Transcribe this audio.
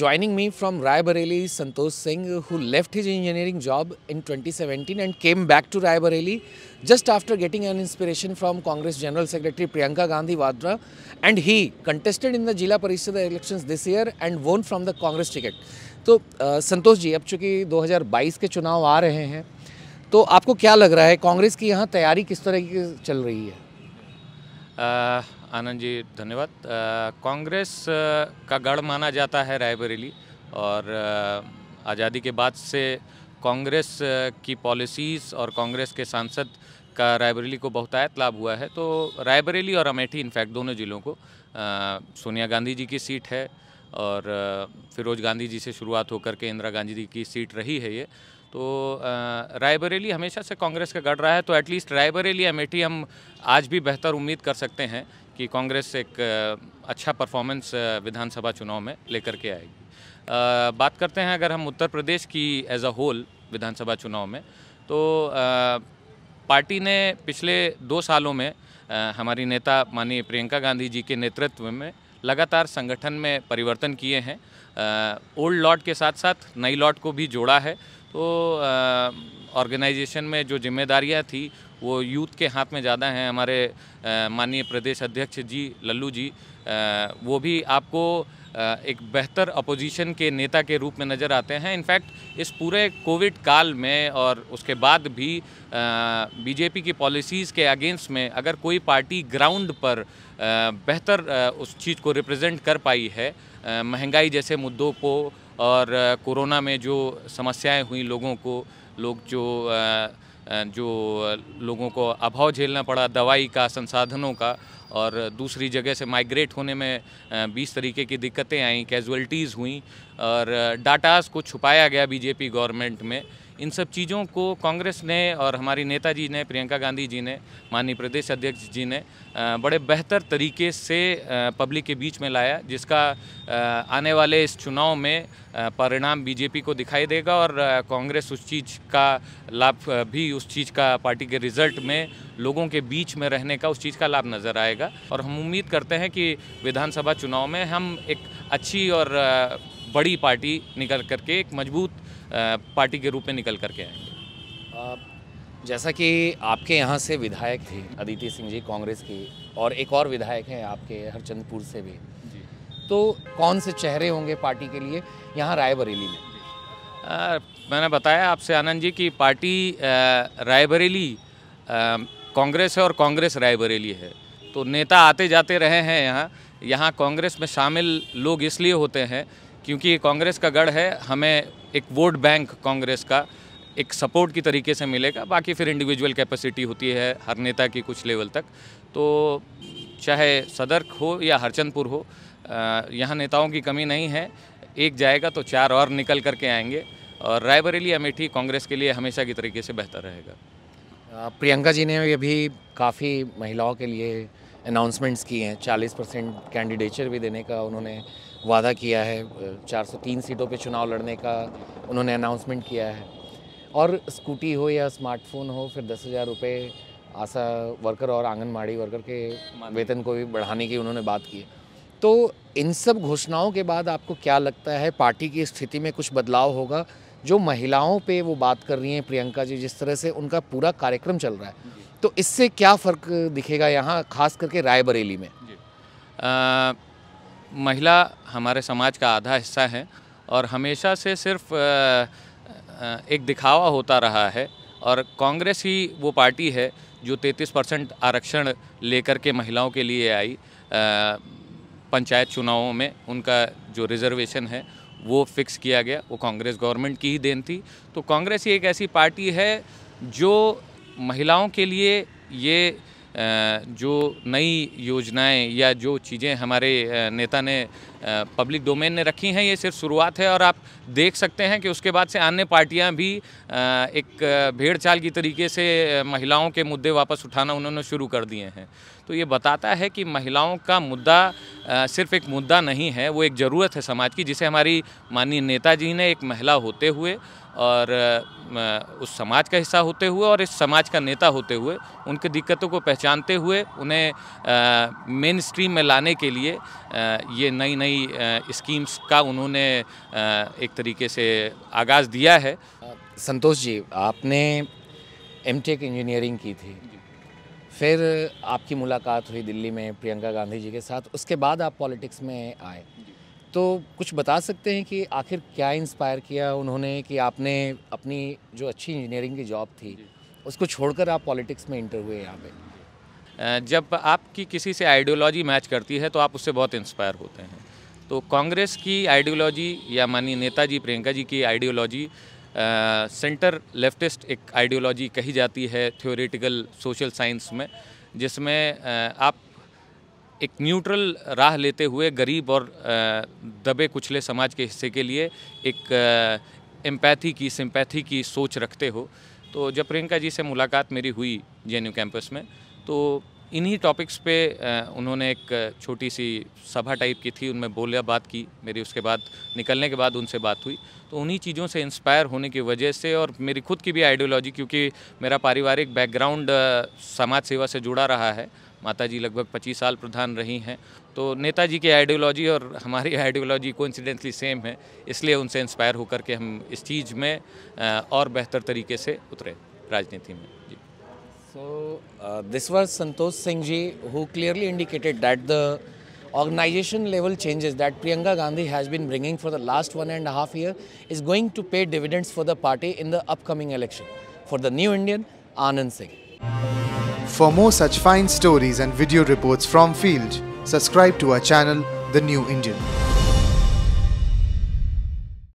Joining me from rai Raebareli is Santosh Singh, who left his engineering job in 2017 and came back to rai Raebareli just after getting an inspiration from Congress General Secretary Priyanka Gandhi Vadra. And he contested in the Jila Parishad elections this year and won from the Congress ticket. तो संतोष जी अब चूँकि 2022 के चुनाव आ रहे हैं तो आपको क्या लग रहा है कांग्रेस की यहाँ तैयारी किस तरह की चल रही है आनंद जी धन्यवाद कांग्रेस का गढ़ माना जाता है रायबरेली और आज़ादी के बाद से कांग्रेस की पॉलिसीज़ और कांग्रेस के सांसद का रायबरेली को बहुतायत लाभ हुआ है तो रायबरेली और अमेठी इनफैक्ट दोनों ज़िलों को सोनिया गांधी जी की सीट है और फिरोज गांधी जी से शुरुआत होकर के इंदिरा गांधी जी की सीट रही है ये तो रायबरेली हमेशा से कांग्रेस का गढ़ रहा है तो एटलीस्ट रायबरेली अमेठी हम आज भी बेहतर उम्मीद कर सकते हैं कि कांग्रेस एक अच्छा परफॉर्मेंस विधानसभा चुनाव में लेकर के आएगी बात करते हैं अगर हम उत्तर प्रदेश की एज अ होल विधानसभा चुनाव में तो पार्टी ने पिछले दो सालों में हमारी नेता माननीय प्रियंका गांधी जी के नेतृत्व में लगातार संगठन में परिवर्तन किए हैं ओल्ड लॉट के साथ साथ नई लॉट को भी जोड़ा है तो ऑर्गेनाइजेशन में जो जिम्मेदारियां थी वो यूथ के हाथ में ज़्यादा हैं हमारे माननीय प्रदेश अध्यक्ष जी लल्लू जी वो भी आपको एक बेहतर अपोजिशन के नेता के रूप में नज़र आते हैं इनफैक्ट इस पूरे कोविड काल में और उसके बाद भी बीजेपी की पॉलिसीज़ के अगेंस्ट में अगर कोई पार्टी ग्राउंड पर बेहतर उस चीज़ को रिप्रेजेंट कर पाई है महंगाई जैसे मुद्दों को और कोरोना में जो समस्याएं हुई लोगों को लोग जो जो लोगों को अभाव झेलना पड़ा दवाई का संसाधनों का और दूसरी जगह से माइग्रेट होने में बीस तरीके की दिक्कतें आईं कैजुअल्टीज़ हुई और डाटास को छुपाया गया बीजेपी गवर्नमेंट में इन सब चीज़ों को कांग्रेस ने और हमारी नेताजी ने प्रियंका गांधी जी ने माननीय प्रदेश अध्यक्ष जी ने बड़े बेहतर तरीके से पब्लिक के बीच में लाया जिसका आने वाले इस चुनाव में परिणाम बीजेपी को दिखाई देगा और कांग्रेस उस चीज़ का लाभ भी उस चीज़ का पार्टी के रिजल्ट में लोगों के बीच में रहने का उस चीज़ का लाभ नज़र आएगा और हम उम्मीद करते हैं कि विधानसभा चुनाव में हम एक अच्छी और बड़ी पार्टी निकल करके एक मजबूत पार्टी के रूप में निकल करके आएंगे जैसा कि आपके यहाँ से विधायक थे अदिति सिंह जी कांग्रेस की और एक और विधायक हैं आपके हरचंदपुर से भी तो कौन से चेहरे होंगे पार्टी के लिए यहाँ रायबरेली में आ, मैंने बताया आपसे आनंद जी की पार्टी रायबरेली कांग्रेस है और कांग्रेस रायबरेली है तो नेता आते जाते रहे हैं यहाँ यहाँ कांग्रेस में शामिल लोग इसलिए होते हैं क्योंकि कांग्रेस का गढ़ है हमें एक वोट बैंक कांग्रेस का एक सपोर्ट की तरीके से मिलेगा बाकी फिर इंडिविजुअल कैपेसिटी होती है हर नेता की कुछ लेवल तक तो चाहे सदर्क हो या हरचंदपुर हो यहाँ नेताओं की कमी नहीं है एक जाएगा तो चार और निकल करके आएंगे और रायबरेली अमेठी कांग्रेस के लिए हमेशा की तरीके से बेहतर रहेगा प्रियंका जी ने अभी काफ़ी महिलाओं के लिए अनाउंसमेंट्स किए हैं 40 परसेंट कैंडिडेचर भी देने का उन्होंने वादा किया है 403 सीटों पे चुनाव लड़ने का उन्होंने अनाउंसमेंट किया है और स्कूटी हो या स्मार्टफोन हो फिर दस हज़ार रुपये आशा वर्कर और आंगनबाड़ी वर्कर के वेतन को भी बढ़ाने की उन्होंने बात की तो इन सब घोषणाओं के बाद आपको क्या लगता है पार्टी की स्थिति में कुछ बदलाव होगा जो महिलाओं पे वो बात कर रही हैं प्रियंका जी जिस तरह से उनका पूरा कार्यक्रम चल रहा है तो इससे क्या फ़र्क दिखेगा यहाँ खास करके रायबरेली में महिला हमारे समाज का आधा हिस्सा है और हमेशा से सिर्फ एक दिखावा होता रहा है और कांग्रेस ही वो पार्टी है जो 33 परसेंट आरक्षण लेकर के महिलाओं के लिए आई पंचायत चुनावों में उनका जो रिजर्वेशन है वो फिक्स किया गया वो कांग्रेस गवर्नमेंट की ही देन थी तो कांग्रेस ही एक ऐसी पार्टी है जो महिलाओं के लिए ये जो नई योजनाएं या जो चीज़ें हमारे नेता ने पब्लिक डोमेन ने रखी हैं ये सिर्फ शुरुआत है और आप देख सकते हैं कि उसके बाद से अन्य पार्टियां भी एक भेड़ चाल की तरीके से महिलाओं के मुद्दे वापस उठाना उन्होंने शुरू कर दिए हैं तो ये बताता है कि महिलाओं का मुद्दा सिर्फ एक मुद्दा नहीं है वो एक ज़रूरत है समाज की जिसे हमारी माननीय नेताजी ने एक महिला होते हुए और उस समाज का हिस्सा होते हुए और इस समाज का नेता होते हुए उनकी दिक्कतों को पहचानते हुए उन्हें मेन स्ट्रीम में लाने के लिए ये नई नई स्कीम्स का उन्होंने एक तरीके से आगाज़ दिया है संतोष जी आपने एम इंजीनियरिंग की थी फिर आपकी मुलाकात हुई दिल्ली में प्रियंका गांधी जी के साथ उसके बाद आप पॉलिटिक्स में आए तो कुछ बता सकते हैं कि आखिर क्या इंस्पायर किया उन्होंने कि आपने अपनी जो अच्छी इंजीनियरिंग की जॉब थी उसको छोड़कर आप पॉलिटिक्स में इंटर हुए यहाँ पे जब आपकी किसी से आइडियोलॉजी मैच करती है तो आप उससे बहुत इंस्पायर होते हैं तो कांग्रेस की आइडियोलॉजी या माननीय नेताजी प्रियंका जी की आइडियोलॉजी सेंटर लेफ्टिस्ट एक आइडियोलॉजी कही जाती है थ्योरेटिकल सोशल साइंस में जिसमें आप एक न्यूट्रल राह लेते हुए गरीब और दबे कुचले समाज के हिस्से के लिए एक एम्पैथी की सिंपैथी की सोच रखते हो तो जब प्रियंका जी से मुलाकात मेरी हुई जे कैंपस में तो इन्हीं टॉपिक्स पे उन्होंने एक छोटी सी सभा टाइप की थी उनमें बोलिया बात की मेरी उसके बाद निकलने के बाद उनसे बात हुई तो उन्हीं चीज़ों से इंस्पायर होने की वजह से और मेरी खुद की भी आइडियोलॉजी क्योंकि मेरा पारिवारिक बैकग्राउंड समाज सेवा से जुड़ा रहा है माता जी लगभग 25 साल प्रधान रही हैं तो नेताजी की आइडियोलॉजी और हमारी आइडियोलॉजी को इंसिडेंटली सेम है इसलिए उनसे इंस्पायर होकर के हम इस चीज़ में और बेहतर तरीके से उतरे राजनीति में जी so this was Santosh Singh ji who clearly indicated that the organisation level changes that Priyanka Gandhi has been bringing for the last one and half year is going to pay dividends for the party in the upcoming election for the new Indian Anand Singh For more such fine stories and video reports from field, subscribe to our channel, The New Indian.